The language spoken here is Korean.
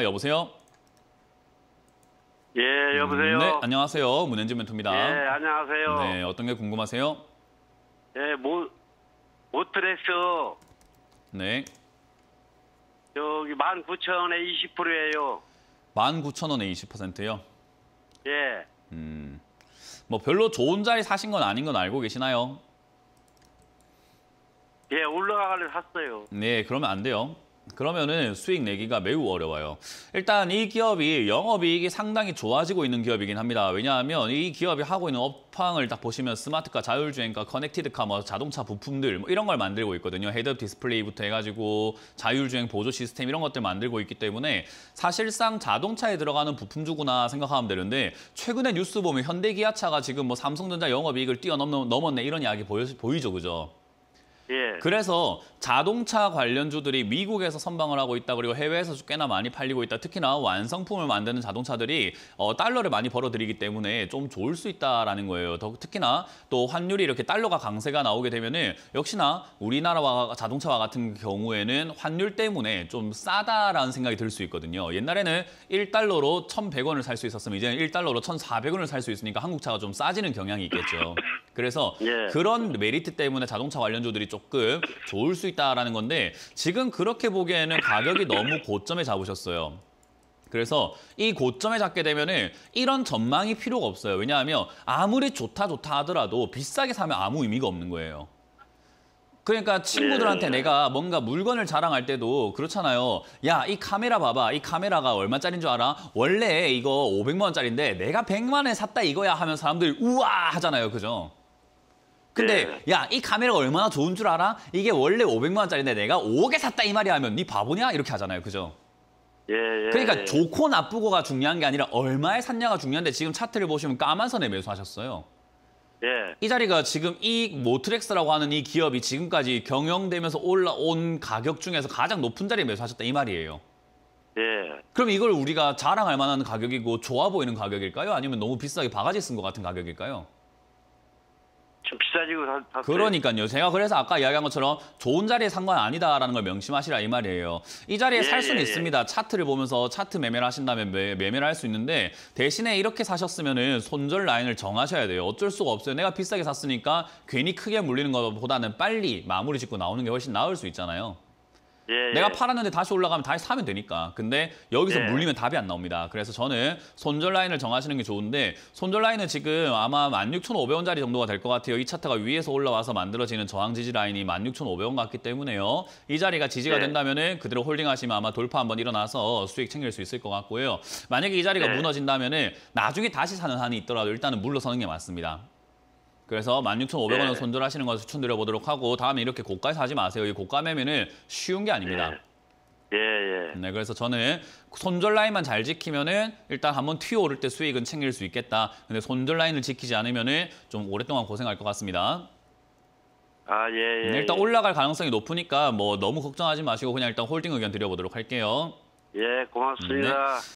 아, 여보세요? 예, 여보세요. 음, 네, 안녕하세요. 문현진 멘토입니다. 예, 안녕하세요. 네, 어떤 게 궁금하세요? 예, 모 모트렉스. 네. 여기 19,000원에 20%예요. 19,000원에 20%요? 예. 음. 뭐 별로 좋은 자리 사신 건 아닌 건 알고 계시나요? 예, 올라가길 샀어요. 네, 그러면 안 돼요. 그러면은 수익 내기가 매우 어려워요. 일단 이 기업이 영업이익이 상당히 좋아지고 있는 기업이긴 합니다. 왜냐하면 이 기업이 하고 있는 업황을 딱 보시면 스마트카, 자율주행카, 커넥티드카, 뭐 자동차 부품들 뭐 이런 걸 만들고 있거든요. 헤드업 디스플레이부터 해가지고 자율주행 보조 시스템 이런 것들 만들고 있기 때문에 사실상 자동차에 들어가는 부품주구나 생각하면 되는데 최근에 뉴스 보면 현대기아차가 지금 뭐 삼성전자 영업이익을 뛰어넘는 넘었네 이런 이야기 보이, 보이죠, 그죠? 예. 네. 그래서 자동차 관련주들이 미국에서 선방을 하고 있다 그리고 해외에서 꽤나 많이 팔리고 있다. 특히나 완성품을 만드는 자동차들이 어, 달러를 많이 벌어들이기 때문에 좀 좋을 수 있다라는 거예요. 더, 특히나 또 환율이 이렇게 달러가 강세가 나오게 되면은 역시나 우리나라와 자동차와 같은 경우에는 환율 때문에 좀 싸다라는 생각이 들 수 있거든요. 옛날에는 1달러로 1,100원을 살 수 있었으면 이제는 1달러로 1,400원을 살 수 있으니까 한국차가 좀 싸지는 경향이 있겠죠. 그래서 예. 그런 메리트 때문에 자동차 관련주들이 조금 모습 좋을 수 있다라는 건데 지금 그렇게 보기에는 가격이 너무 고점에 잡으셨어요. 그래서 이 고점에 잡게 되면은 이런 전망이 필요가 없어요. 왜냐하면 아무리 좋다 좋다 하더라도 비싸게 사면 아무 의미가 없는 거예요. 그러니까 친구들한테 네. 내가 뭔가 물건을 자랑할 때도 그렇잖아요. 야, 이 카메라 봐봐. 이 카메라가 얼마짜린 줄 알아? 원래 이거 500만 원짜린데 내가 100만 원에 샀다 이거야 하면 사람들이 우와 하잖아요. 그죠? 근데 예. 야이 카메라가 얼마나 좋은 줄 알아? 이게 원래 500만 원짜리인데 내가 5억에 샀다 이 말이 하면 네 바보냐 이렇게 하잖아요, 그죠? 예, 예, 그러니까 예. 좋고 나쁘고가 중요한 게 아니라 얼마에 샀냐가 중요한데 지금 차트를 보시면 까만 선에 매수하셨어요. 예. 이 자리가 지금 이 모트렉스라고 하는 이 기업이 지금까지 경영되면서 올라온 가격 중에서 가장 높은 자리에 매수하셨다 이 말이에요. 예. 그럼 이걸 우리가 자랑할 만한 가격이고 좋아 보이는 가격일까요? 아니면 너무 비싸게 바가지 쓴 것 같은 가격일까요? 좀 비싸지고 다, 다 그러니까요. 제가 그래서 아까 이야기한 것처럼 좋은 자리에 산 건 아니다라는 걸 명심하시라 이 말이에요. 이 자리에 예, 살 수는 예, 예. 있습니다. 예. 차트를 보면서 차트 매매를 하신다면 매, 매매를 할 수 있는데 대신에 이렇게 사셨으면은 손절 라인을 정하셔야 돼요. 어쩔 수가 없어요. 내가 비싸게 샀으니까 괜히 크게 물리는 것보다는 빨리 마무리 짓고 나오는 게 훨씬 나을 수 있잖아요. 예, 예, 내가 팔았는데 다시 올라가면 다시 사면 되니까. 근데 여기서 예. 물리면 답이 안 나옵니다. 그래서 저는 손절 라인을 정하시는 게 좋은데 손절 라인은 지금 아마 16,500원짜리 정도가 될 것 같아요. 이 차트가 위에서 올라와서 만들어지는 저항 지지 라인이 16,500원 같기 때문에요. 이 자리가 지지가 네. 된다면 그대로 홀딩하시면 아마 돌파 한번 일어나서 수익 챙길 수 있을 것 같고요. 만약에 이 자리가 네. 무너진다면 나중에 다시 사는 한이 있더라도 일단은 물러서는 게 맞습니다. 그래서 16,500원을 네. 손절하시는 것을 추천드려 보도록 하고 다음에 이렇게 고가에서 하지 마세요. 이 고가 매매는 쉬운 게 아닙니다. 네. 예, 예. 네, 그래서 저는 손절 라인만 잘 지키면은 일단 한번 튀어 오를 때 수익은 챙길 수 있겠다. 근데 손절 라인을 지키지 않으면은 좀 오랫동안 고생할 것 같습니다. 아, 예, 예. 네, 일단 예. 올라갈 가능성이 높으니까 뭐 너무 걱정하지 마시고 그냥 일단 홀딩 의견 드려보도록 할게요. 예, 고맙습니다. 네.